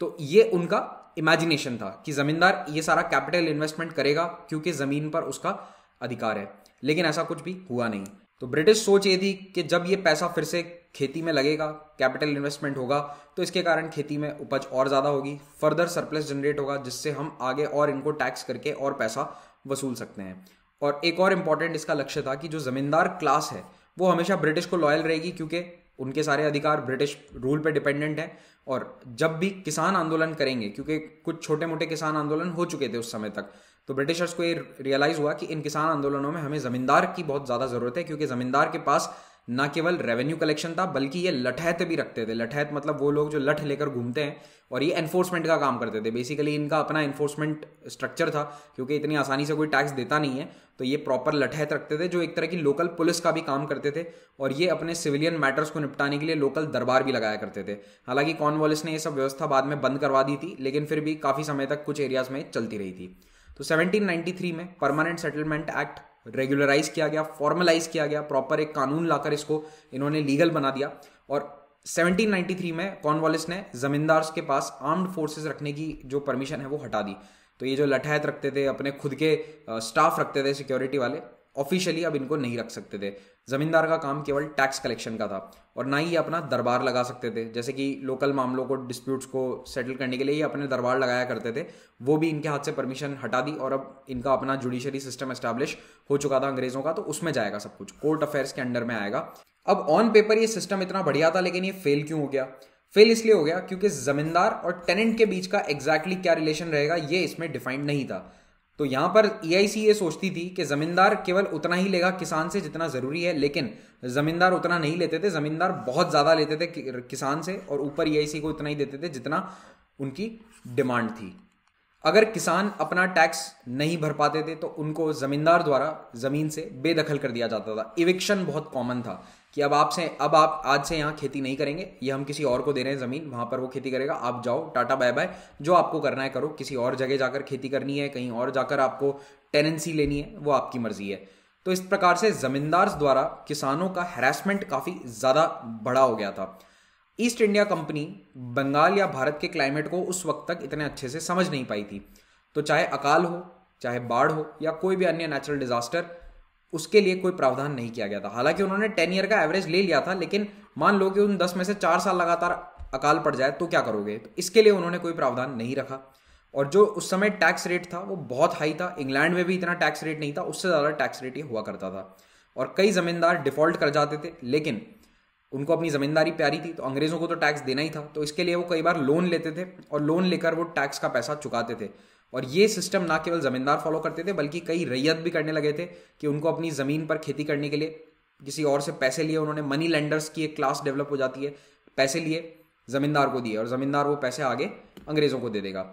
तो ये उनका इमेजिनेशन था कि ज़मींदार ये सारा कैपिटल इन्वेस्टमेंट करेगा क्योंकि ज़मीन पर उसका अधिकार है लेकिन ऐसा कुछ भी हुआ नहीं तो ब्रिटिश सोच ये थी कि जब ये पैसा फिर से खेती में लगेगा कैपिटल इन्वेस्टमेंट होगा तो इसके कारण खेती में उपज और ज़्यादा होगी फर्दर सरप्लस जनरेट होगा जिससे हम आगे और इनको टैक्स करके और पैसा वसूल सकते हैं और एक और इम्पॉर्टेंट इसका लक्ष्य था कि जो ज़मींदार क्लास है वो हमेशा ब्रिटिश को लॉयल रहेगी क्योंकि उनके सारे अधिकार ब्रिटिश रूल पे डिपेंडेंट है और जब भी किसान आंदोलन करेंगे क्योंकि कुछ छोटे मोटे किसान आंदोलन हो चुके थे उस समय तक तो ब्रिटिशर्स को ये रियलाइज़ हुआ कि इन किसान आंदोलनों में हमें ज़मींदार की बहुत ज़्यादा ज़रूरत है क्योंकि ज़मींदार के पास ना केवल रेवेन्यू कलेक्शन था बल्कि ये लठैत भी रखते थे लठैत मतलब वो लोग जो लठ लेकर घूमते हैं और ये एनफोर्समेंट का काम करते थे बेसिकली इनका अपना एनफोर्समेंट स्ट्रक्चर था क्योंकि इतनी आसानी से कोई टैक्स देता नहीं है तो ये प्रॉपर लठैत रखते थे जो एक तरह की लोकल पुलिस का भी काम करते थे और ये अपने सिविलियन मैटर्स को निपटाने के लिए लोकल दरबार भी लगाया करते थे हालांकि कॉनवॉलिस ने ये सब व्यवस्था बाद में बंद करवा दी थी लेकिन फिर भी काफ़ी समय तक कुछ एरियाज में चलती रही थी तो 1793 में परमानेंट सेटलमेंट एक्ट रेगुलराइज किया गया फॉर्मलाइज किया गया प्रॉपर एक कानून लाकर इसको इन्होंने लीगल बना दिया और 1793 में कॉर्नवालिस ने जमींदार्स के पास आर्म्ड फोर्सेस रखने की जो परमिशन है वो हटा दी तो ये जो लठैत रखते थे अपने खुद के स्टाफ रखते थे सिक्योरिटी वाले ऑफिशियली अब इनको नहीं रख सकते थे ज़मींदार का काम केवल टैक्स कलेक्शन का था और ना ही अपना दरबार लगा सकते थे जैसे कि लोकल मामलों को डिस्प्यूट्स को सेटल करने के लिए ही अपने दरबार लगाया करते थे वो भी इनके हाथ से परमिशन हटा दी और अब इनका अपना जुडिशरी सिस्टम एस्टैब्लिश हो चुका था अंग्रेज़ों का तो उसमें जाएगा सब कुछ कोर्ट अफेयर्स के अंडर में आएगा अब ऑन पेपर ये सिस्टम इतना बढ़िया था लेकिन ये फेल क्यों हो गया फेल इसलिए हो गया क्योंकि जमींदार और टेनेंट के बीच का एग्जैक्टली exactly क्या रिलेशन रहेगा ये इसमें डिफाइंड नहीं था तो यहां पर ई e ये सोचती थी कि ज़मींदार केवल उतना ही लेगा किसान से जितना ज़रूरी है लेकिन ज़मींदार उतना नहीं लेते थे ज़मींदार बहुत ज़्यादा लेते थे किसान से और ऊपर ई e को उतना ही देते थे जितना उनकी डिमांड थी अगर किसान अपना टैक्स नहीं भर पाते थे तो उनको ज़मींदार द्वारा ज़मीन से बेदखल कर दिया जाता था इविक्शन बहुत कॉमन था कि अब आपसे अब आप आज से यहाँ खेती नहीं करेंगे ये हम किसी और को दे रहे हैं ज़मीन वहाँ पर वो खेती करेगा आप जाओ टाटा बाय बाय जो आपको करना है करो किसी और जगह जाकर खेती करनी है कहीं और जाकर आपको टेनेंसी लेनी है वो आपकी मर्जी है तो इस प्रकार से ज़मींदार्स द्वारा किसानों का हैरेसमेंट काफ़ी ज़्यादा बड़ा हो गया था ईस्ट इंडिया कंपनी बंगाल या भारत के क्लाइमेट को उस वक्त तक इतने अच्छे से समझ नहीं पाई थी तो चाहे अकाल हो चाहे बाढ़ हो या कोई भी अन्य नेचुरल डिजास्टर उसके लिए कोई प्रावधान नहीं किया गया था हालांकि उन्होंने टेन ईयर का एवरेज ले लिया था लेकिन मान लो कि उन दस में से चार साल लगातार अकाल पड़ जाए तो क्या करोगे तो इसके लिए उन्होंने कोई प्रावधान नहीं रखा और जो उस समय टैक्स रेट था वो बहुत हाई था इंग्लैंड में भी इतना टैक्स रेट नहीं था उससे ज़्यादा टैक्स रेट ही हुआ करता था और कई ज़मींदार डिफ़ॉल्ट कर जाते थे लेकिन उनको अपनी ज़मींदारी प्यारी थी तो अंग्रेज़ों को तो टैक्स देना ही था तो इसके लिए वो कई बार लोन लेते थे और लोन लेकर वो टैक्स का पैसा चुकाते थे और ये सिस्टम ना केवल ज़मींदार फॉलो करते थे बल्कि कई रैयत भी करने लगे थे कि उनको अपनी ज़मीन पर खेती करने के लिए किसी और से पैसे लिए उन्होंने मनी लेंडर्स की एक क्लास डेवलप हो जाती है पैसे लिए ज़मींदार को दिए और ज़मींदार वो पैसे आगे अंग्रेज़ों को दे देगा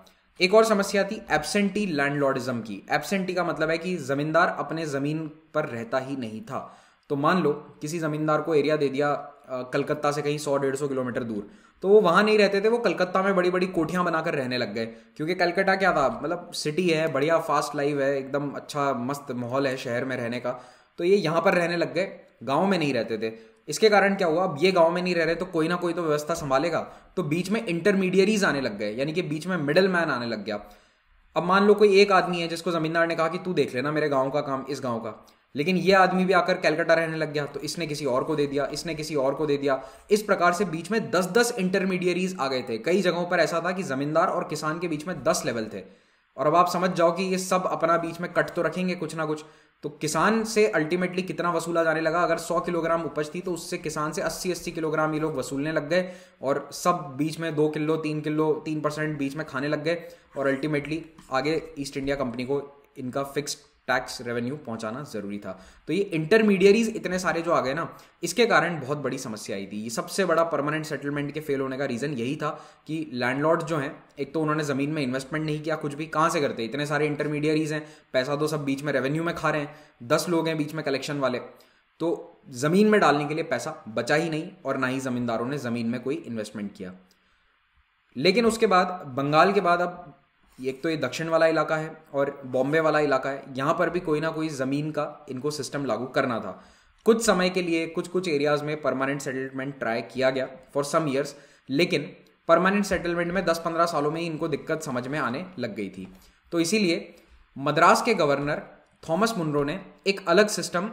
एक और समस्या थी एबसेंटी लैंडलॉर्डिज्म की एबसेंटी का मतलब है कि ज़मींदार अपने ज़मीन पर रहता ही नहीं था तो मान लो किसी ज़मींदार को एरिया दे दिया कलकत्ता से कहीं सौ डेढ़ सौ किलोमीटर दूर तो वो वहाँ नहीं रहते थे वो कलकत्ता में बड़ी बड़ी कोठियाँ बनाकर रहने लग गए क्योंकि कलकत्ता क्या था मतलब सिटी है बढ़िया फास्ट लाइफ है एकदम अच्छा मस्त माहौल है शहर में रहने का तो ये यहाँ पर रहने लग गए गाँव में नहीं रहते थे इसके कारण क्या हुआ अब ये गांव में नहीं रह रहे तो कोई ना कोई तो व्यवस्था संभालेगा तो बीच में इंटरमीडियरीज आने लग गए यानी कि बीच में मिडल मैन आने लग गया अब मान लो कोई एक आदमी है जिसको जमींदार ने कहा कि तू देख लेना मेरे गांव का काम इस गांव का लेकिन ये आदमी भी आकर कैलकाटा रहने लग गया तो इसने किसी और को दे दिया इसने किसी और को दे दिया इस प्रकार से बीच में दस दस इंटरमीडियरीज आ गए थे कई जगहों पर ऐसा था कि जमींदार और किसान के बीच में दस लेवल थे और अब आप समझ जाओ कि ये सब अपना बीच में कट तो रखेंगे कुछ ना कुछ तो किसान से अल्टीमेटली कितना वसूला जाने लगा अगर 100 किलोग्राम उपज थी तो उससे किसान से 80-80 किलोग्राम ये लोग वसूलने लग गए और सब बीच में दो किलो तीन किलो तीन परसेंट बीच में खाने लग गए और अल्टीमेटली आगे ईस्ट इंडिया कंपनी को इनका फिक्स्ड टैक्स रेवेन्यू पहुंचाना जरूरी था तो ये इंटरमीडियरीज इतने सारे जो आ गए ना इसके कारण बहुत बड़ी समस्या आई थी ये सबसे बड़ा परमानेंट सेटलमेंट के फेल होने का रीज़न यही था कि लैंडलॉर्ड जो हैं एक तो उन्होंने ज़मीन में इन्वेस्टमेंट नहीं किया कुछ भी कहाँ से करते इतने सारे इंटरमीडियरीज हैं पैसा तो सब बीच में रेवेन्यू में खा रहे हैं दस लोग हैं बीच में कलेक्शन वाले तो ज़मीन में डालने के लिए पैसा बचा ही नहीं और ना ही ज़मींदारों ने ज़मीन में कोई इन्वेस्टमेंट किया लेकिन उसके बाद बंगाल के बाद अब एक तो ये दक्षिण वाला इलाका है और बॉम्बे वाला इलाका है यहाँ पर भी कोई ना कोई ज़मीन का इनको सिस्टम लागू करना था कुछ समय के लिए कुछ कुछ एरियाज़ में परमानेंट सेटलमेंट ट्राई किया गया फॉर सम ईयर्स लेकिन परमानेंट सेटलमेंट में 10-15 सालों में ही इनको दिक्कत समझ में आने लग गई थी तो इसीलिए मद्रास के गवर्नर थॉमस मुनरो ने एक अलग सिस्टम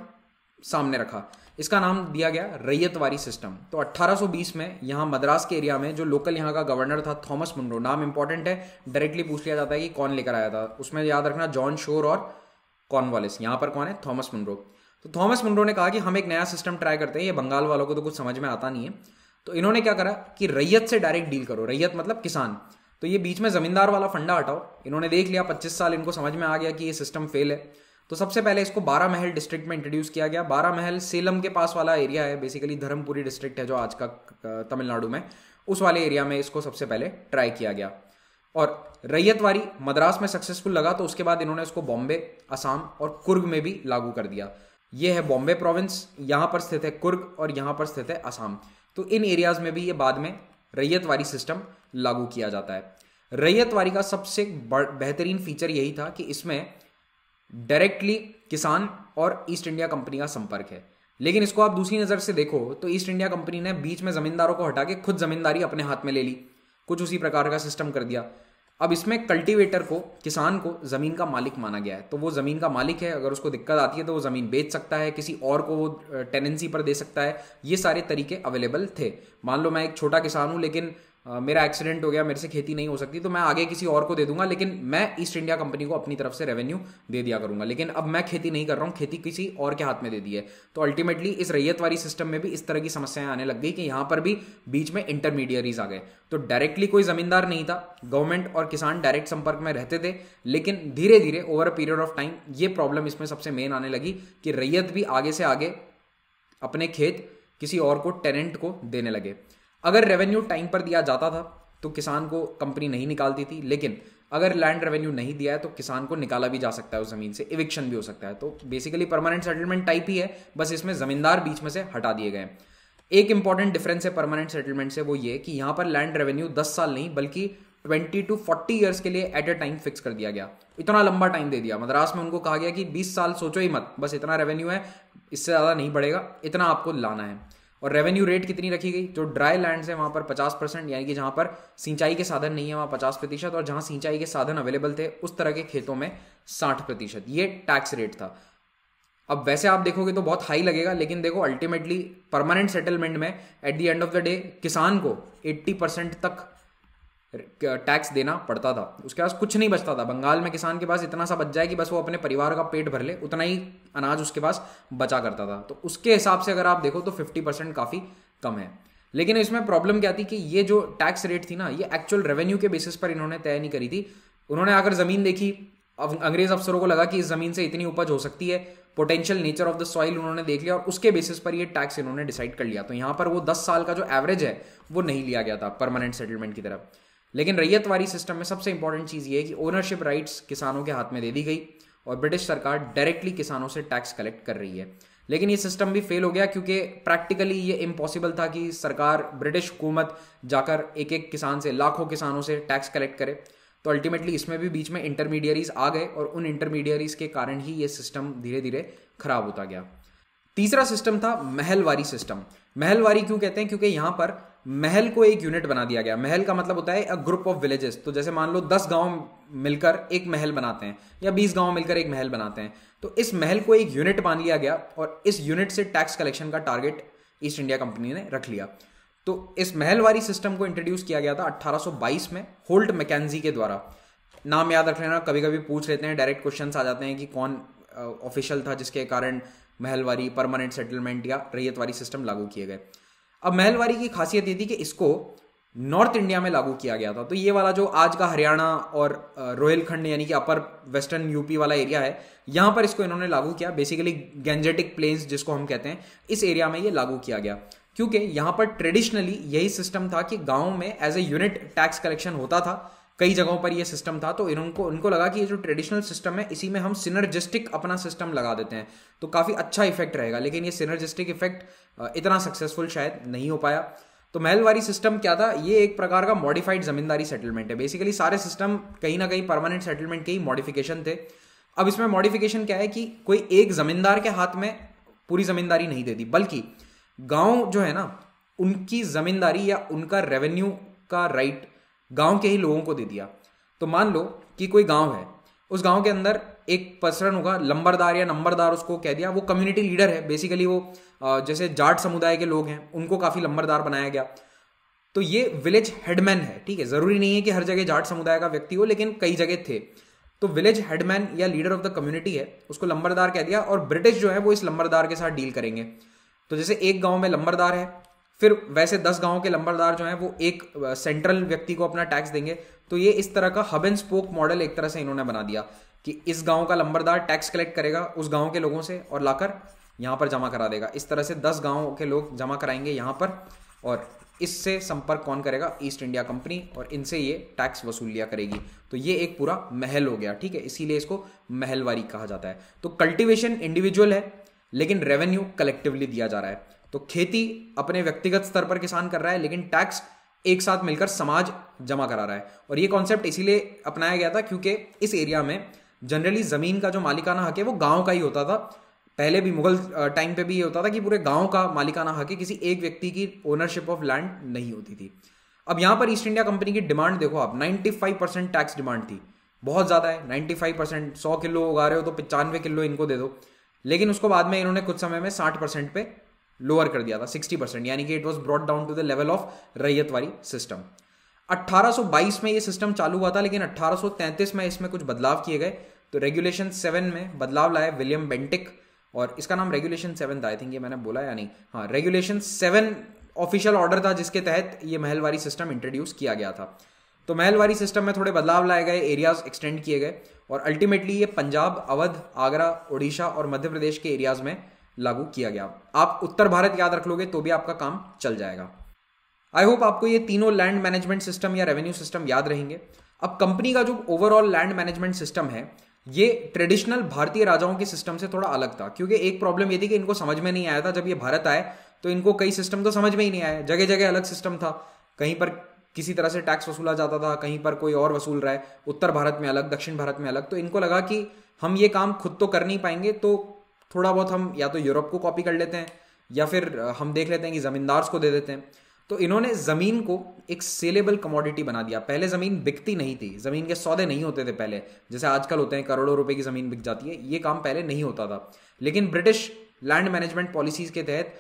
सामने रखा इसका नाम दिया गया रैयत वारी सिस्टम तो 1820 में यहाँ मद्रास के एरिया में जो लोकल यहाँ का गवर्नर था थॉमस मुंडो नाम इंपॉर्टेंट है डायरेक्टली पूछ लिया जाता है कि कौन लेकर आया था उसमें याद रखना जॉन शोर और कॉन वॉलिस यहाँ पर कौन है थॉमस मुंडो तो थॉमस मुंडो ने कहा कि हम एक नया सिस्टम ट्राई करते हैं ये बंगाल वालों को तो कुछ समझ में आता नहीं है तो इन्होंने क्या करा कि रैयत से डायरेक्ट डील करो रैयत मतलब किसान तो ये बीच में जमींदार वाला फंडा हटाओ इन्होंने देख लिया पच्चीस साल इनको समझ में आ गया कि ये सिस्टम फेल है तो सबसे पहले इसको बारह महल डिस्ट्रिक्ट में इंट्रोड्यूस किया गया बारह महल सेलम के पास वाला एरिया है बेसिकली धर्मपुरी डिस्ट्रिक्ट है जो आज का तमिलनाडु में उस वाले एरिया में इसको सबसे पहले ट्राई किया गया और रैयतवारी मद्रास में सक्सेसफुल लगा तो उसके बाद इन्होंने इसको बॉम्बे असम और कुर्ग में भी लागू कर दिया ये है बॉम्बे प्रोविंस यहाँ पर स्थित है कुर्ग और यहाँ पर स्थित है असम तो इन एरियाज में भी ये बाद में रैयतवारी सिस्टम लागू किया जाता है रैयतवारी का सबसे बेहतरीन फीचर यही था कि इसमें डायरेक्टली किसान और ईस्ट इंडिया कंपनी का संपर्क है लेकिन इसको आप दूसरी नज़र से देखो तो ईस्ट इंडिया कंपनी ने बीच में ज़मींदारों को हटा के खुद ज़मींदारी अपने हाथ में ले ली कुछ उसी प्रकार का सिस्टम कर दिया अब इसमें कल्टीवेटर को किसान को ज़मीन का मालिक माना गया है तो वो ज़मीन का मालिक है अगर उसको दिक्कत आती है तो वो ज़मीन बेच सकता है किसी और को वो टेनेंसी पर दे सकता है ये सारे तरीके अवेलेबल थे मान लो मैं एक छोटा किसान हूँ लेकिन मेरा एक्सीडेंट हो गया मेरे से खेती नहीं हो सकती तो मैं आगे किसी और को दे दूंगा लेकिन मैं ईस्ट इंडिया कंपनी को अपनी तरफ से रेवेन्यू दे दिया करूंगा लेकिन अब मैं खेती नहीं कर रहा हूँ खेती किसी और के हाथ में दे दी है तो अल्टीमेटली इस रैयत वाली सिस्टम में भी इस तरह की समस्याएं आने लग गई कि यहाँ पर भी बीच में इंटरमीडियरीज आ गए तो डायरेक्टली कोई जमींदार नहीं था गवर्नमेंट और किसान डायरेक्ट संपर्क में रहते थे लेकिन धीरे धीरे over a period of time ये प्रॉब्लम इसमें सबसे मेन आने लगी कि रैयत भी आगे से आगे अपने खेत किसी और को टेनेंट को देने लगे अगर रेवेन्यू टाइम पर दिया जाता था तो किसान को कंपनी नहीं निकालती थी लेकिन अगर लैंड रेवेन्यू नहीं दिया है तो किसान को निकाला भी जा सकता है उस ज़मीन से इविक्शन भी हो सकता है तो बेसिकली परमानेंट सेटलमेंट टाइप ही है बस इसमें ज़मींदार बीच में से हटा दिए गए एक इंपॉर्टेंट डिफरेंस है परमानेंट सेटलमेंट से वो ये कि यहां पर लैंड रेवेन्यू दस साल नहीं बल्कि ट्वेंटी टू फोर्टी ईयर्स के लिए एट ए टाइम फिक्स कर दिया गया इतना लंबा टाइम दे दिया मद्रास में उनको कहा गया कि बीस साल सोचो ही मत बस इतना रेवेन्यू है इससे ज़्यादा नहीं बढ़ेगा इतना आपको लाना है और रेवेन्यू रेट कितनी रखी गई जो ड्राई लैंड्स हैं वहाँ पर 50 परसेंट यानी कि जहां पर सिंचाई के साधन नहीं है वहाँ 50 प्रतिशत और जहां सिंचाई के साधन अवेलेबल थे उस तरह के खेतों में 60 प्रतिशत ये टैक्स रेट था अब वैसे आप देखोगे तो बहुत हाई लगेगा लेकिन देखो अल्टीमेटली परमानेंट सेटलमेंट में at the end of the day किसान को 80 परसेंट तक टैक्स देना पड़ता था उसके पास कुछ नहीं बचता था बंगाल में किसान के पास इतना सा बच जाए कि बस वो अपने परिवार का पेट भर ले उतना ही अनाज उसके पास बचा करता था तो उसके हिसाब से अगर आप देखो तो फिफ्टी परसेंट काफ़ी कम है लेकिन इसमें प्रॉब्लम क्या थी कि ये जो टैक्स रेट थी ना ये एक्चुअल रेवेन्यू के बेसिस पर इन्होंने तय नहीं करी थी उन्होंने आकर ज़मीन देखी अब अंग्रेज अफसरों को लगा कि इस ज़मीन से इतनी उपज हो सकती है potential nature of the soil उन्होंने देख लिया और उसके बेसिस पर ये टैक्स इन्होंने डिसाइड कर लिया तो यहाँ पर वो दस साल का जो एवरेज है वो नहीं लिया गया था परमानेंट सेटलमेंट की तरफ लेकिन रैयत वाली सिस्टम में सबसे इंपॉर्टेंट चीज़ ये है कि ओनरशिप राइट्स किसानों के हाथ में दे दी गई और ब्रिटिश सरकार डायरेक्टली किसानों से टैक्स कलेक्ट कर रही है लेकिन ये सिस्टम भी फेल हो गया क्योंकि प्रैक्टिकली ये इम्पॉसिबल था कि सरकार ब्रिटिश हुकूमत जाकर एक एक किसान से लाखों किसानों से टैक्स कलेक्ट करे तो अल्टीमेटली इसमें भी बीच में इंटरमीडियरीज आ गए और उन इंटरमीडियरीज के कारण ही ये सिस्टम धीरे धीरे खराब होता गया तीसरा सिस्टम था महलवारी सिस्टम महलवारी क्यों कहते हैं क्योंकि यहाँ पर महल को एक यूनिट बना दिया गया महल का मतलब होता है अ ग्रुप ऑफ विलेजेस तो जैसे मान लो दस गांव मिलकर एक महल बनाते हैं या बीस गांव मिलकर एक महल बनाते हैं तो इस महल को एक यूनिट मान लिया गया और इस यूनिट से टैक्स कलेक्शन का टारगेट ईस्ट इंडिया कंपनी ने रख लिया तो इस महल वाली सिस्टम को इंट्रोड्यूस किया गया था 1822 में होल्ट मैकेजी के द्वारा नाम याद रख लेना कभी कभी पूछ लेते हैं डायरेक्ट क्वेश्चन आ जाते हैं कि कौन ऑफिशियल uh, था जिसके कारण महलवारी परमानेंट सेटलमेंट या वाली सिस्टम लागू किए गए अब महलवारी की खासियत ये थी कि इसको नॉर्थ इंडिया में लागू किया गया था तो ये वाला जो आज का हरियाणा और रोहिलखंड यानी कि अपर वेस्टर्न यूपी वाला एरिया है यहाँ पर इसको इन्होंने लागू किया बेसिकली गेंजेटिक प्लेन्स जिसको हम कहते हैं इस एरिया में ये लागू किया गया क्योंकि यहाँ पर ट्रेडिशनली यही सिस्टम था कि गाँव में as a unit tax collection होता था कई जगहों पर ये सिस्टम था तो इनको उनको लगा कि ये जो ट्रेडिशनल सिस्टम है इसी में हम सिनर्जिस्टिक अपना सिस्टम लगा देते हैं तो काफ़ी अच्छा इफेक्ट रहेगा लेकिन ये सिनर्जिस्टिक इफेक्ट इतना सक्सेसफुल शायद नहीं हो पाया तो महलवारी सिस्टम क्या था ये एक प्रकार का मॉडिफाइड जमींदारी सेटलमेंट है बेसिकली सारे सिस्टम कहीं ना कहीं परमानेंट सेटलमेंट के ही मॉडिफिकेशन थे अब इसमें मॉडिफिकेशन क्या है कि कोई एक जमींदार के हाथ में पूरी जमींदारी नहीं देती बल्कि गांव जो है ना उनकी जमींदारी या उनका रेवेन्यू का राइट गांव के ही लोगों को दे दिया तो मान लो कि कोई गांव है उस गांव के अंदर एक पर्सन होगा लंबरदार या नंबरदार उसको कह दिया वो कम्युनिटी लीडर है बेसिकली वो जैसे जाट समुदाय के लोग हैं उनको काफ़ी लंबरदार बनाया गया तो ये विलेज हेडमैन है ठीक है ज़रूरी नहीं है कि हर जगह जाट समुदाय का व्यक्ति हो लेकिन कई जगह थे तो विलेज हेडमैन या लीडर ऑफ द कम्युनिटी है उसको लंबरदार कह दिया और ब्रिटिश जो है वो इस लंबरदार के साथ डील करेंगे तो जैसे एक गांव में लंबरदार है फिर वैसे दस गांव के लंबरदार जो हैं वो एक सेंट्रल व्यक्ति को अपना टैक्स देंगे तो ये इस तरह का हब एंड स्पोक मॉडल एक तरह से इन्होंने बना दिया कि इस गांव का लंबरदार टैक्स कलेक्ट करेगा उस गांव के लोगों से और लाकर यहां पर जमा करा देगा इस तरह से दस गांव के लोग जमा कराएंगे यहां पर और इससे संपर्क कौन करेगा ईस्ट इंडिया कंपनी और इनसे ये टैक्स वसूल लिया करेगी तो ये एक पूरा महल हो गया ठीक है इसीलिए इसको महलवारी कहा जाता है तो कल्टिवेशन इंडिविजुअल है लेकिन रेवेन्यू कलेक्टिवली दिया जा रहा है तो खेती अपने व्यक्तिगत स्तर पर किसान कर रहा है लेकिन टैक्स एक साथ मिलकर समाज जमा करा रहा है और ये कॉन्सेप्ट इसीलिए अपनाया गया था क्योंकि इस एरिया में जनरली ज़मीन का जो मालिकाना हक है वो गांव का ही होता था पहले भी मुगल टाइम पे भी ये होता था कि पूरे गांव का मालिकाना हक है किसी एक व्यक्ति की ओनरशिप ऑफ लैंड नहीं होती थी अब यहां पर ईस्ट इंडिया कंपनी की डिमांड देखो आप 95 परसेंट टैक्स डिमांड थी बहुत ज़्यादा है 95 परसेंट सौ किलो उगा रहे हो तो पचानवे किलो इनको दे दो लेकिन उसको बाद में इन्होंने कुछ समय में साठ परसेंट पे लोअर कर दिया था सिक्सटी परसेंट यानी कि it was broad down to the level of raiyat वाली सिस्टम 1822 में ये सिस्टम चालू हुआ था लेकिन 1833 में इसमें कुछ बदलाव किए गए तो रेगुलेशन सेवन में बदलाव लाए विलियम बेंटिक और इसका नाम रेगुलेशन सेवन था आई थिंक ये मैंने बोला या नहीं हाँ रेगुलेशन सेवन ऑफिशियल ऑर्डर था जिसके तहत ये महलवारी सिस्टम इंट्रोड्यूस किया गया था तो महलवारी सिस्टम में थोड़े बदलाव लाए गए एरियाज एक्सटेंड किए गए और अल्टीमेटली ये पंजाब अवध आगरा ओडिशा और मध्य प्रदेश के एरियाज में लागू किया गया आप उत्तर भारत याद रख लोगे तो भी आपका काम चल जाएगा आई होप आपको ये तीनों लैंड मैनेजमेंट सिस्टम या रेवेन्यू सिस्टम याद रहेंगे अब कंपनी का जो ओवरऑल लैंड मैनेजमेंट सिस्टम है ये ट्रेडिशनल भारतीय राजाओं के सिस्टम से थोड़ा अलग था क्योंकि एक प्रॉब्लम ये थी कि इनको समझ में नहीं आया था जब ये भारत आए तो इनको कई सिस्टम तो समझ में ही नहीं आया जगह जगह अलग सिस्टम था कहीं पर किसी तरह से टैक्स वसूला जाता था कहीं पर कोई और वसूल रहा है उत्तर भारत में अलग दक्षिण भारत में अलग तो इनको लगा कि हम ये काम खुद तो कर नहीं पाएंगे तो थोड़ा बहुत हम या तो यूरोप को कॉपी कर लेते हैं या फिर हम देख लेते हैं कि ज़मींदार्स को दे देते हैं तो इन्होंने ज़मीन को एक सेलेबल कमोडिटी बना दिया पहले ज़मीन बिकती नहीं थी ज़मीन के सौदे नहीं होते थे पहले जैसे आजकल होते हैं करोड़ों रुपए की ज़मीन बिक जाती है ये काम पहले नहीं होता था लेकिन ब्रिटिश लैंड मैनेजमेंट पॉलिसीज़ के तहत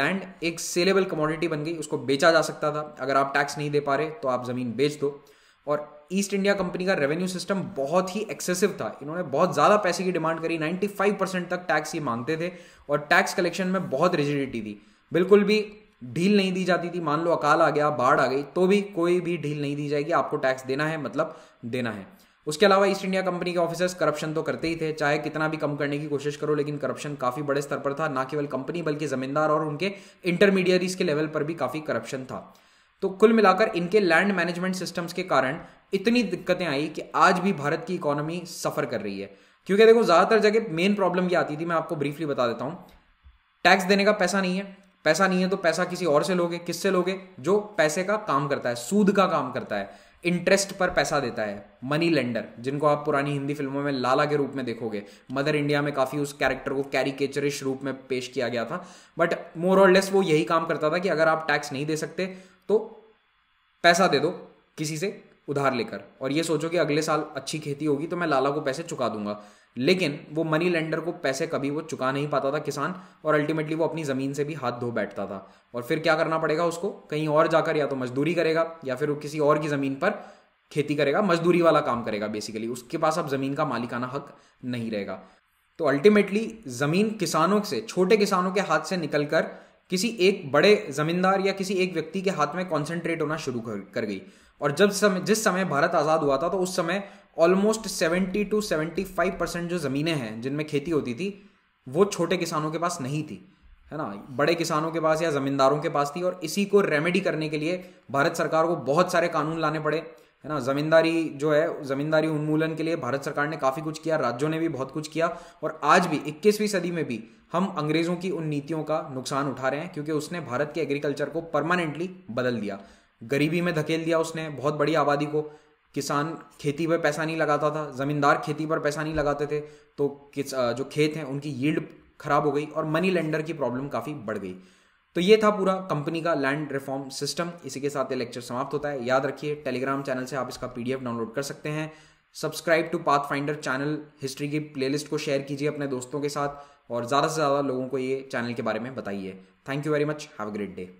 लैंड एक सेलेबल कमोडिटी बन गई उसको बेचा जा सकता था अगर आप टैक्स नहीं दे पा रहे तो आप ज़मीन बेच दो और ईस्ट इंडिया कंपनी का रेवेन्यू सिस्टम बहुत ही एक्सेसिव था इन्होंने बहुत ज़्यादा पैसे की डिमांड करी 95 परसेंट तक टैक्स ये मांगते थे और टैक्स कलेक्शन में बहुत रिजिडिटी थी बिल्कुल भी ढील नहीं दी जाती थी मान लो अकाल आ गया बाढ़ आ गई तो भी कोई भी ढील नहीं दी जाएगी आपको टैक्स देना है मतलब देना है उसके अलावा ईस्ट इंडिया कंपनी के ऑफिसर्स करप्शन तो करते ही थे चाहे कितना भी कम करने की कोशिश करो लेकिन करप्शन काफ़ी बड़े स्तर पर था ना केवल कंपनी बल्कि जमींदार और उनके इंटरमीडियरीज के लेवल पर भी काफ़ी करप्शन था तो कुल मिलाकर इनके लैंड मैनेजमेंट सिस्टम्स के कारण इतनी दिक्कतें आई कि आज भी भारत की इकोनॉमी सफ़र कर रही है क्योंकि देखो ज़्यादातर जगह मेन प्रॉब्लम ये आती थी मैं आपको ब्रीफली बता देता हूं टैक्स देने का पैसा नहीं है पैसा नहीं है तो पैसा किसी और से लोगे किससे लोगे जो पैसे का काम करता है सूद का काम करता है इंटरेस्ट पर पैसा देता है मनी लेंडर जिनको आप पुरानी हिंदी फिल्मों में लाला के रूप में देखोगे मदर इंडिया में काफ़ी उस कैरेक्टर को कैरिकेचरिश रूप में पेश किया गया था बट मोर और लेस वो यही काम करता था कि अगर आप टैक्स नहीं दे सकते तो पैसा दे दो किसी से उधार लेकर और ये सोचो कि अगले साल अच्छी खेती होगी तो मैं लाला को पैसे चुका दूंगा लेकिन वो मनी लेंडर को पैसे कभी वो चुका नहीं पाता था किसान और अल्टीमेटली वो अपनी ज़मीन से भी हाथ धो बैठता था और फिर क्या करना पड़ेगा उसको कहीं और जाकर या तो मजदूरी करेगा या फिर वो किसी और की ज़मीन पर खेती करेगा मजदूरी वाला काम करेगा बेसिकली उसके पास अब ज़मीन का मालिकाना हक नहीं रहेगा तो अल्टीमेटली ज़मीन किसानों से छोटे किसानों के हाथ से निकल किसी एक बड़े जमींदार या किसी एक व्यक्ति के हाथ में कॉन्सेंट्रेट होना शुरू कर, कर गई और जब समय जिस समय भारत आज़ाद हुआ था तो उस समय almost seventy two seventy five percent जो ज़मीनें हैं जिनमें खेती होती थी वो छोटे किसानों के पास नहीं थी है ना बड़े किसानों के पास या ज़मींदारों के पास थी और इसी को रेमेडी करने के लिए भारत सरकार को बहुत सारे कानून लाने पड़े है ना ज़मींदारी जो है ज़मींदारी उन्मूलन के लिए भारत सरकार ने काफ़ी कुछ किया राज्यों ने भी बहुत कुछ किया और आज भी इक्कीसवीं सदी में भी हम अंग्रेज़ों की उन नीतियों का नुकसान उठा रहे हैं क्योंकि उसने भारत के एग्रीकल्चर को परमानेंटली बदल दिया गरीबी में धकेल दिया उसने बहुत बड़ी आबादी को किसान खेती पर पैसा नहीं लगाता था ज़मींदार खेती पर पैसा नहीं लगाते थे तो किस जो खेत हैं उनकी यील्ड खराब हो गई और मनी लेंडर की प्रॉब्लम काफ़ी बढ़ गई तो ये था पूरा कंपनी का लैंड रिफॉर्म सिस्टम इसी के साथ ये लेक्चर समाप्त होता है याद रखिए टेलीग्राम चैनल से आप इसका पीडीएफ डाउनलोड कर सकते हैं subscribe to Pathfinder channel history की प्लेलिस्ट को शेयर कीजिए अपने दोस्तों के साथ और ज़्यादा से ज़्यादा लोगों को ये चैनल के बारे में बताइए thank you very much have a great day